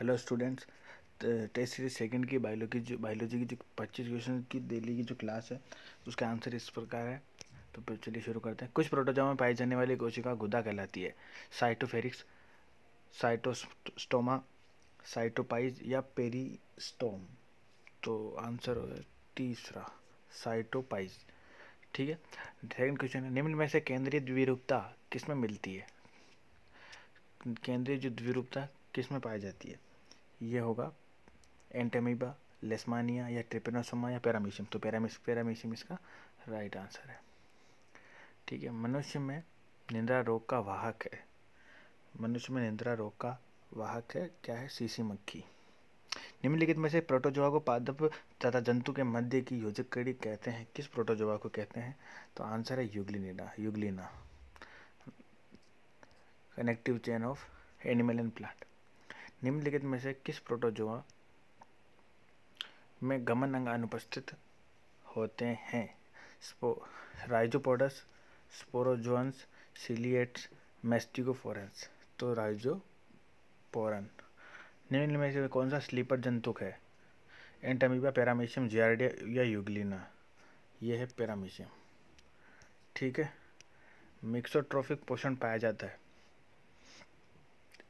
hello students test series second की biology जो biology की जो पच्चीस क्वेश्चन की डेली की जो क्लास है उसका आंसर इस प्रकार है तो चलिए शुरू करते हैं कुछ प्रोटोजाम में पाई जाने वाली कोशिका गुदा कहलाती है साइटोफेरिक्स साइटोस्टोमा साइटोपाइज या पेरीस्टोम तो आंसर तीसरा साइटोपाइज ठीक है सेकेंड क्वेश्चन है निम्न में से केंद्रीय द्विरूपता किस में मिलती है केंद्रीय जो द्विरूपता किस में पाई जाती है ये होगा एंटेमीबा लेस्मानिया या ट्रिपेनोसोमा या पैरामीशियम तो पैरामिश पैरामीशियम इसका राइट आंसर है ठीक है मनुष्य में निंद्रा रोग का वाहक है मनुष्य में निंद्रा रोग का वाहक है क्या है सीसी मक्खी निम्नलिखित में से प्रोटोजोआ को पादप तथा जंतु के मध्य की योजक कड़ी कहते हैं किस प्रोटोजोआ को कहते हैं तो आंसर है euglenida euglena connective chain of animal and plant निम्नलिखित में से किस प्रोटोजोआ में गमन अंग अनुपस्थित होते हैं स्पो राइजोपोडस स्पोरोजोन्स सिलिएट्स मेस्टिकोफोरेंस तो राइजोपोरन निम्न में से कौन सा स्लीपर जंतुक है एंटमीबा पैरामीशियम जियारडिया या युगलिना यह है पैरामीशियम ठीक है मिक्सोट्रॉफिक पोषण पाया जाता है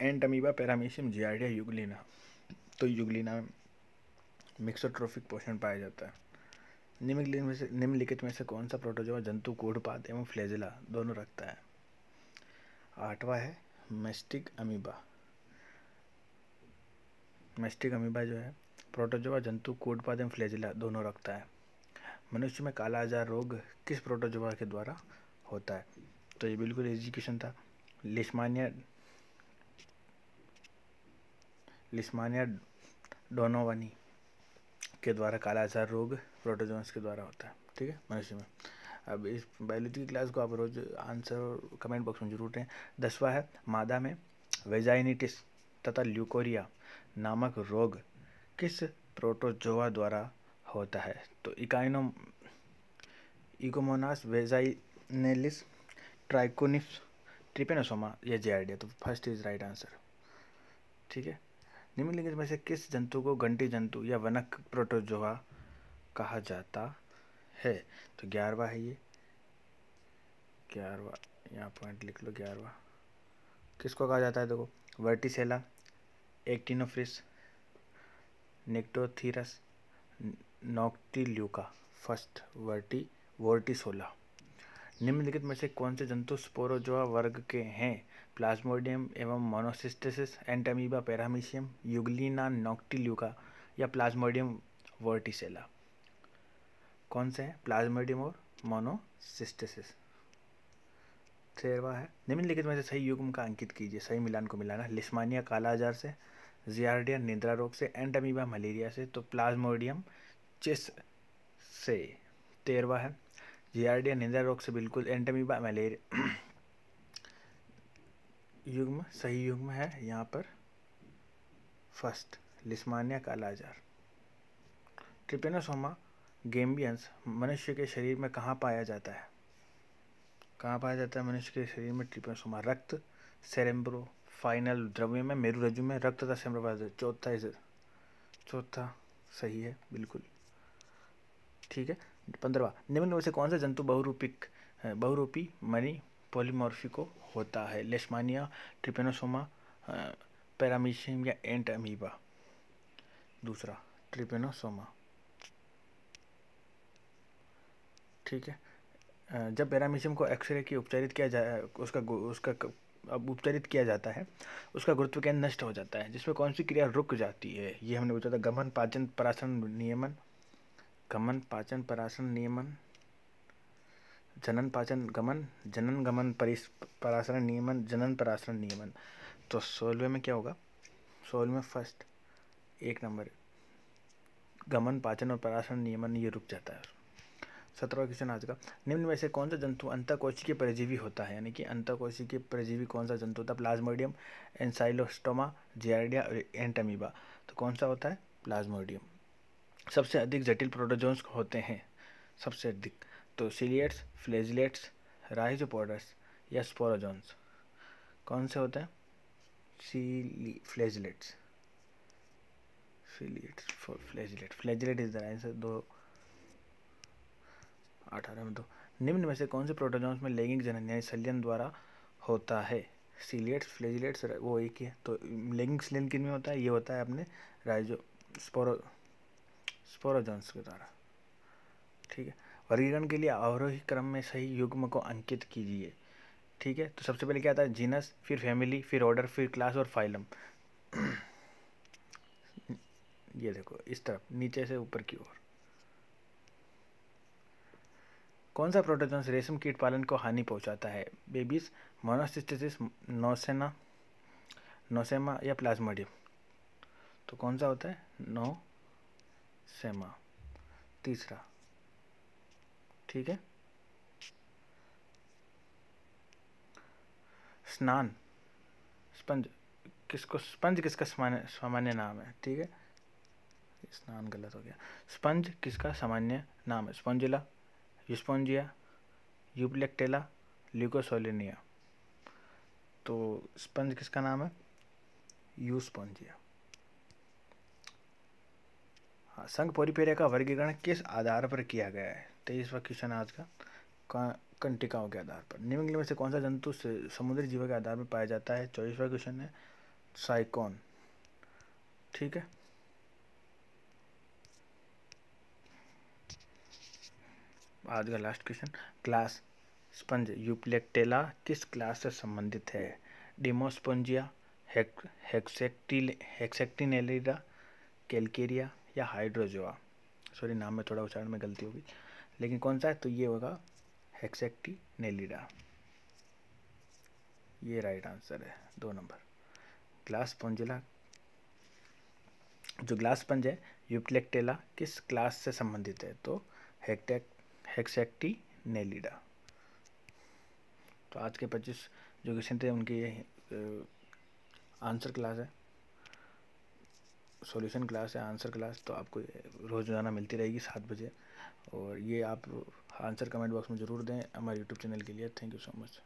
and amoeba paramecium giardia euglena तो युगलिना में मिक्सोट्रोफिक पोषण पाया जाता है निम्नलिखित में से निम्नलिखित में से कौन सा प्रोटोजोआ जंतु कोडपाद एवं फ्लेजिला दोनों रखता है आठवां है मेस्टिक अमीबा मेस्टिक अमीबा जो है प्रोटोजोआ जंतु कोडपाद एवं फ्लेजिला दोनों रखता है मनुष्य में काला आजार रोग किस प्रोटोजोआ के द्वारा होता है तो ये बिल्कुल एजुकेशन था लिस्मानिया लिस्मानिया डोनोवनी के द्वारा कालाजार रोग प्रोटोजोन्स के द्वारा होता है ठीक है मनुष्य में अब इस बायोलॉजी की क्लास को आप रोज़ आंसर कमेंट बॉक्स में जरूर दें दसवा है मादा में वेजाइनिटिस तथा ल्यूकोरिया नामक रोग किस प्रोटोजोआ द्वारा होता है तो इकाइनो इकोमोनास वेजाइनेलिस ट्राइकोनिप्स ट्रिपेनोसोमा या जे तो फर्स्ट इज राइट आंसर ठीक है निम्नलिखित में से किस जंतु को घंटी जंतु या वनक प्रोटोजोआ कहा जाता है तो ग्यारहवा है ये ग्यारहवा यहाँ पॉइंट लिख लो ग्यारहवा किसको कहा जाता है देखो वर्टिसेला एक्टिनोफ्रिस नेक्टोथीरस नोक्टिल्यूका फर्स्ट वर्टी वर्टिसोला निम्नलिखित में से कौन से जंतु स्पोरोजोआ वर्ग के हैं प्लाज्मोडियम एवं monocystis entamoeba paramecium euglena noctiluca या प्लाज्मोडियम वर्टिसेला कौन से हैं प्लाज्मोडियम और मोनोसिस्टेसिस तेरवा है निम्नलिखित में से सही युग्म का अंकित कीजिए सही मिलान को मिलाना लिस्मानिया कालाजार से जियारडिया निद्रा रोग से एंटामीबा मलेरिया से तो प्लाज्मोडियम चिस से तेरवा है जीआरडी निंदा रोग से बिल्कुल एंटमीबा मलेरिया युग्म सही युग्म है यहाँ पर फर्स्ट लिस्मानिया लाजार ट्रिपेनोसोमा गेम्बियंस मनुष्य के शरीर में कहाँ पाया जाता है कहाँ पाया जाता है मनुष्य के शरीर में ट्रिपेनोसोमा रक्त सेरेम्ब्रो फाइनल द्रव्य में मेरु रज्जु में रक्त तथा सेरेम्ब्रो चौथा इस चौथा सही है बिल्कुल ठीक है पंद्रवा निम्न में से कौन सा जंतु बहुरूपिक बहुरूपी मनी पोलीमॉर्फिको होता है लेशमानिया ट्रिपेनोसोमा पैरामीशियम या एंट अमीबा दूसरा ट्रिपेनोसोमा ठीक है जब पैरामीशियम को एक्सरे की उपचारित किया जाए उसका उसका अब उपचारित किया जाता है उसका गुरुत्व केंद्र नष्ट हो जाता है जिसमें कौन सी क्रिया रुक जाती है ये हमने पूछा था गमन पाचन पराशन नियमन गमन पाचन परासन नियमन जनन पाचन गमन जनन गमन परिस परासरण नियमन जनन परासरण नियमन तो सोलवे में क्या होगा सोलवे में फर्स्ट एक नंबर गमन पाचन और परासरण नियमन ये रुक जाता है सत्रहवा क्वेश्चन आज का निम्न में से कौन सा जंतु अंतकोशी के परजीवी होता है यानी कि अंतकोशी के परजीवी कौन सा जंतु होता है प्लाज्मोडियम एनसाइलोस्टोमा जियार्डिया और एंटमीबा तो कौन सा होता है प्लाज्मोडियम सबसे अधिक जटिल प्रोटोजोन्स होते हैं सबसे अधिक तो सीलिएट्स फ्लेजलेट्स राइजोपोडस या स्पोरोजोन्स कौन से होते हैं cilia flagellates ciliates for flagellate flagellate is the answer दो अठारह में दो निम्न में से कौन से प्रोटोजोन्स में लैंगिक जनन यानी सलियन द्वारा होता है सीलिएट्स फ्लेजिलेट्स वो एक ही है तो लैंगिक सलियन किन में होता है ये होता है अपने राइजो स्पोरो स्पोरोजन्स के द्वारा ठीक है वर्गीकरण के लिए अवरोही क्रम में सही युग्म को अंकित कीजिए ठीक है तो सबसे पहले क्या आता है जीनस फिर फैमिली फिर ऑर्डर फिर क्लास और फाइलम ये देखो इस तरफ नीचे से ऊपर की ओर कौन सा प्रोटोजोन्स रेशम कीट पालन को हानि पहुंचाता है बेबीज मोनोसिस्टिस नोसेना नोसेमा या प्लाज्मोडियम तो कौन सा होता है नो सेमा तीसरा ठीक है स्नान स्पंज किसको स्पंज किसका सामान्य सामान्य नाम है ठीक है स्नान गलत हो गया स्पंज किसका सामान्य नाम है स्पंजिला यूस्पॉन्जिया यूप्लेक्टेला ल्यूकोसोलिनिया तो स्पंज किसका नाम है यूस्पोंजिया संघ परिपेर्य का वर्गीकरण किस आधार पर किया गया है तेईसवा क्वेश्चन आज का कंटिकाओं के आधार पर निम्नलिखित में से कौन सा जंतु समुद्री जीवों के आधार पर पाया जाता है चौबीसवा क्वेश्चन है साइकॉन ठीक है आज का last question class sponge euplectella किस क्लास से संबंधित है डिमोस्पंजिया हेक्सेक्टिल हेक्सेक्टिनेलिडा कैलकेरिया या हाइड्रोजोआ सॉरी नाम में थोड़ा उच्चारण में गलती होगी लेकिन कौन सा है तो ये होगा हेक्सेक्टी नेलिडा ये राइट आंसर है दो नंबर ग्लास पंजिला जो ग्लास पंज है यूप्लेक्टेला किस क्लास से संबंधित है तो हेक्टेक हेक्सेक्टी नेलिडा तो आज के पच्चीस जो क्वेश्चन थे उनके ये आंसर क्लास है सॉल्यूशन क्लास या आंसर क्लास तो आपको रोज़ाना मिलती रहेगी सात बजे और ये आप आंसर कमेंट बॉक्स में ज़रूर दें हमारे यूट्यूब चैनल के लिए थैंक यू सो मच